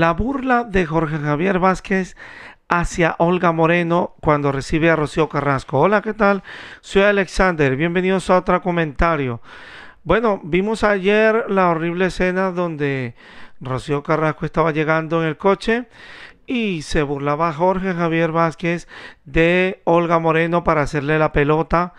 La burla de Jorge Javier Vázquez hacia Olga Moreno cuando recibe a Rocío Carrasco. Hola, ¿qué tal? Soy Alexander, bienvenidos a otro comentario. Bueno, vimos ayer la horrible escena donde Rocío Carrasco estaba llegando en el coche y se burlaba Jorge Javier Vázquez de Olga Moreno para hacerle la pelota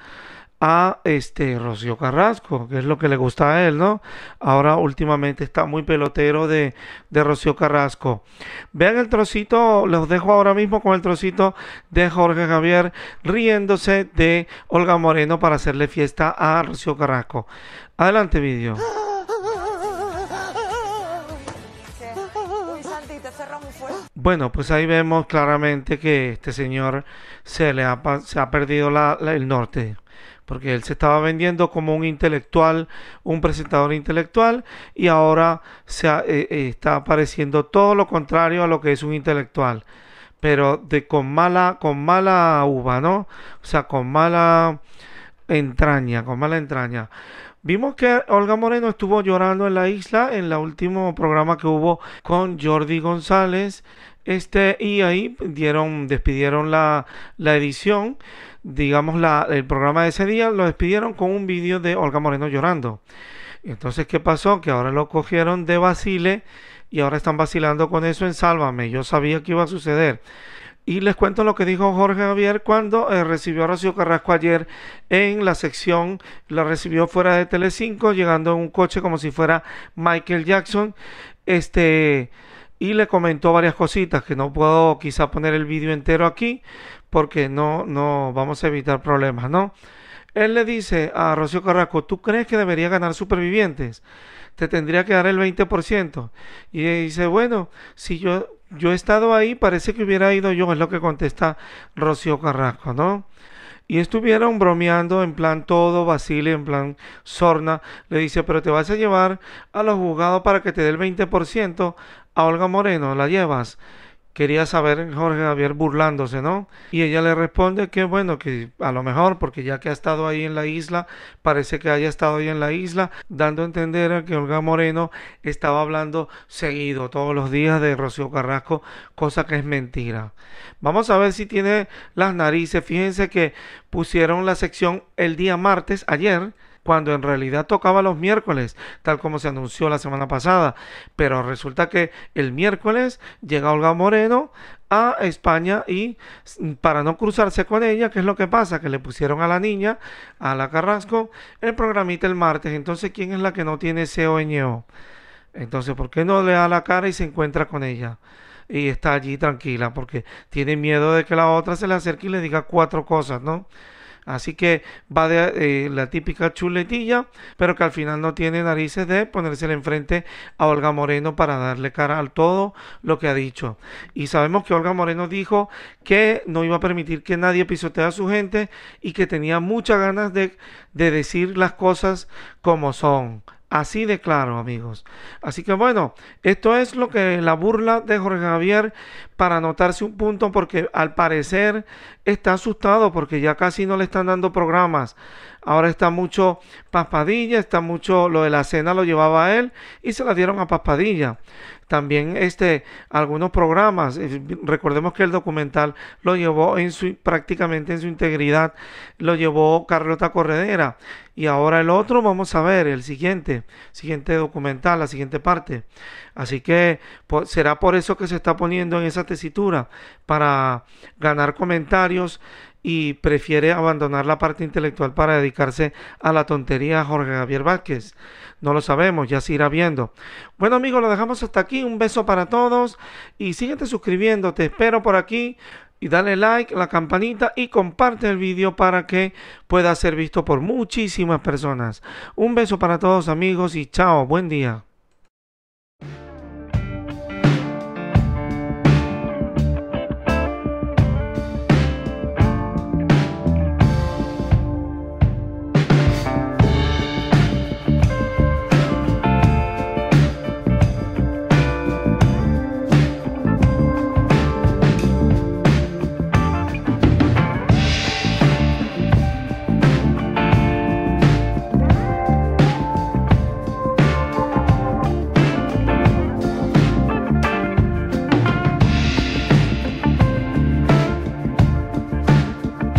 a este Rocío Carrasco, que es lo que le gusta a él, ¿no? Ahora últimamente está muy pelotero de, de Rocío Carrasco. Vean el trocito, los dejo ahora mismo con el trocito de Jorge Javier riéndose de Olga Moreno para hacerle fiesta a Rocío Carrasco. Adelante, vídeo. Bueno, pues ahí vemos claramente que este señor se le ha, se ha perdido el norte. Porque él se estaba vendiendo como un intelectual, un presentador intelectual, y ahora se eh, eh, está apareciendo todo lo contrario a lo que es un intelectual. Pero de con mala, con mala uva, ¿no? O sea, con mala entraña, con mala entraña. Vimos que Olga Moreno estuvo llorando en la isla en el último programa que hubo con Jordi González. Este, y ahí dieron, despidieron la, edición, digamos, la, el programa de ese día, lo despidieron con un vídeo de Olga Moreno llorando. Entonces, ¿qué pasó? Que ahora lo cogieron de vacile y ahora están vacilando con eso en Sálvame. Yo sabía que iba a suceder. Y les cuento lo que dijo Jorge Javier cuando eh, recibió a Rocío Carrasco ayer en la sección, la recibió fuera de Telecinco, llegando en un coche como si fuera Michael Jackson. Este, y le comentó varias cositas que no puedo quizá poner el vídeo entero aquí porque no, no vamos a evitar problemas, ¿no? Él le dice a Rocío Carrasco, ¿tú crees que debería ganar supervivientes? Te tendría que dar el 20%. Y dice, bueno, si yo yo he estado ahí, parece que hubiera ido yo, es lo que contesta Rocío Carrasco, ¿no? Y estuvieron bromeando en plan todo, Basile, en plan sorna. Le dice, pero te vas a llevar a los juzgados para que te dé el 20% a Olga Moreno, la llevas quería saber Jorge Javier burlándose, ¿no? Y ella le responde que bueno, que a lo mejor porque ya que ha estado ahí en la isla, parece que haya estado ahí en la isla, dando a entender a que Olga Moreno estaba hablando seguido todos los días de Rocío Carrasco, cosa que es mentira. Vamos a ver si tiene las narices, fíjense que pusieron la sección el día martes, ayer, cuando en realidad tocaba los miércoles, tal como se anunció la semana pasada. Pero resulta que el miércoles llega Olga Moreno a España y mm, para no cruzarse con ella, ¿qué es lo que pasa? Que le pusieron a la niña, a la Carrasco, el programita el martes. Entonces, ¿quién es la que no tiene COEO, Entonces, ¿por qué no le da la cara y se encuentra con ella? Y está allí tranquila porque tiene miedo de que la otra se le acerque y le diga cuatro cosas, ¿no? Así que va de eh, la típica chuletilla, pero que al final no tiene narices de ponérsela enfrente a Olga Moreno para darle cara al todo lo que ha dicho. Y sabemos que Olga Moreno dijo que no iba a permitir que nadie pisoteara a su gente y que tenía muchas ganas de decir las cosas como son. Así de claro, amigos. Así que bueno, esto es lo que la burla de Jorge Javier para anotarse un punto porque al parecer está asustado porque ya casi no le están dando programas. Ahora está mucho Paspadilla, está mucho lo de la cena lo llevaba él y se la dieron a Paspadilla. También este algunos programas, eh, recordemos que el documental lo llevó en su prácticamente en su integridad lo llevó Carlota Corredera y ahora el otro vamos a ver el siguiente, siguiente documental, la siguiente parte. Así que será por eso que se está poniendo en esa tesitura para ganar comentarios y prefiere abandonar la parte intelectual para dedicarse a la tontería Jorge Javier Vázquez. No lo sabemos, ya se irá viendo. Bueno amigos, lo dejamos hasta aquí. Un beso para todos y síguete suscribiendo. Te espero por aquí y dale like, la campanita y comparte el vídeo para que pueda ser visto por muchísimas personas. Un beso para todos amigos y chao, buen día.